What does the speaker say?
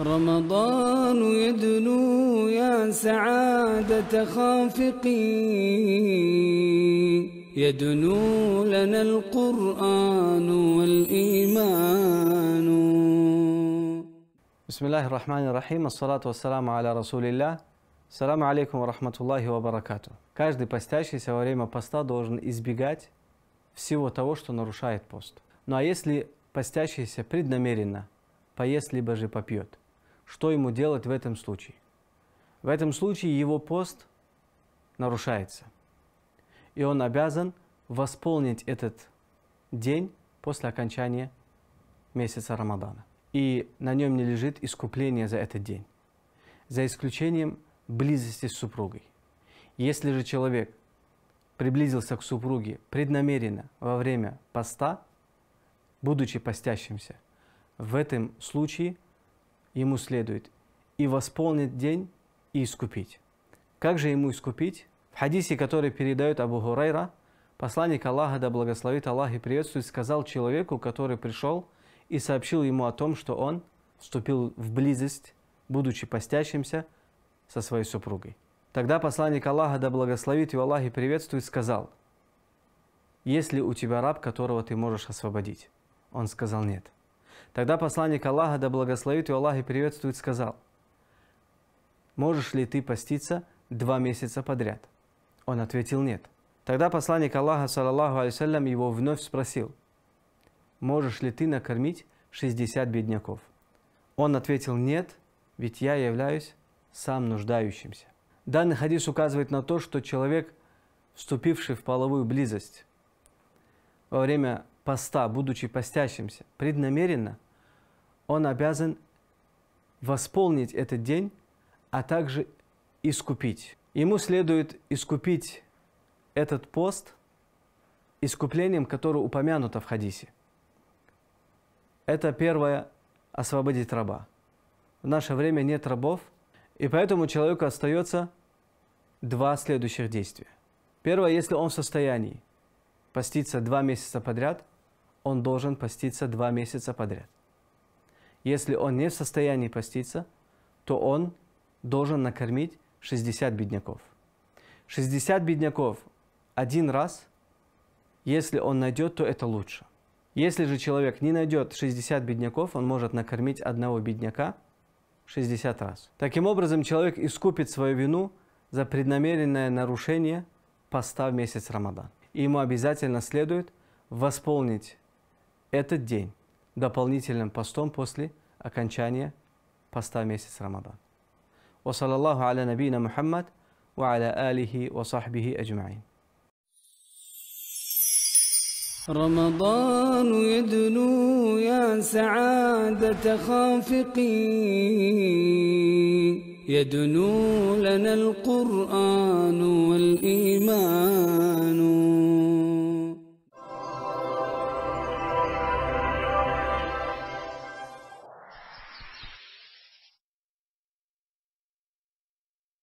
رمضان يدنو يا سعادة خافقين يدنو لنا القرآن والإيمان بسم الله الرحمن الرحيم الصلاة والسلام على رسول الله السلام عليكم ورحمة الله وبركاته Каждый постящийся во время поста должен избегать всего того, что нарушает пост. Ну а если постящийся преднамеренно поест либо же попьет – что ему делать в этом случае? В этом случае его пост нарушается. И он обязан восполнить этот день после окончания месяца Рамадана. И на нем не лежит искупление за этот день, за исключением близости с супругой. Если же человек приблизился к супруге преднамеренно во время поста, будучи постящимся, в этом случае ему следует и восполнить день, и искупить. Как же ему искупить? В хадисе, который передает Абу Хурайра, посланник Аллаха, да благословит Аллах и приветствует, сказал человеку, который пришел и сообщил ему о том, что он вступил в близость, будучи постящимся со своей супругой. Тогда посланник Аллаха, да благословит его Аллах и приветствует, сказал, «Есть ли у тебя раб, которого ты можешь освободить?» Он сказал, «Нет». Тогда посланник Аллаха, да благословит его Аллах и приветствует, сказал, «Можешь ли ты поститься два месяца подряд?» Он ответил «нет». Тогда посланник Аллаха, саллаллаху алейсалям, его вновь спросил, «Можешь ли ты накормить 60 бедняков?» Он ответил «нет, ведь я являюсь сам нуждающимся». Данный хадис указывает на то, что человек, вступивший в половую близость, во время поста, будучи постящимся, преднамеренно, он обязан восполнить этот день, а также искупить. Ему следует искупить этот пост искуплением, которое упомянуто в хадисе. Это первое – освободить раба. В наше время нет рабов, и поэтому человеку остается два следующих действия. Первое, если он в состоянии поститься два месяца подряд – он должен поститься два месяца подряд. Если он не в состоянии поститься, то он должен накормить 60 бедняков. 60 бедняков один раз, если он найдет, то это лучше. Если же человек не найдет 60 бедняков, он может накормить одного бедняка 60 раз. Таким образом, человек искупит свою вину за преднамеренное нарушение поста в месяц Рамадан. И ему обязательно следует восполнить этот день дополнительным постом после окончания поста месяц Рамадан. وصلى الله على نبينا محمد وعلى آله وصحبه أجمعين رمضان يدنو يا سعادة خافقين يدنو لنا القرآن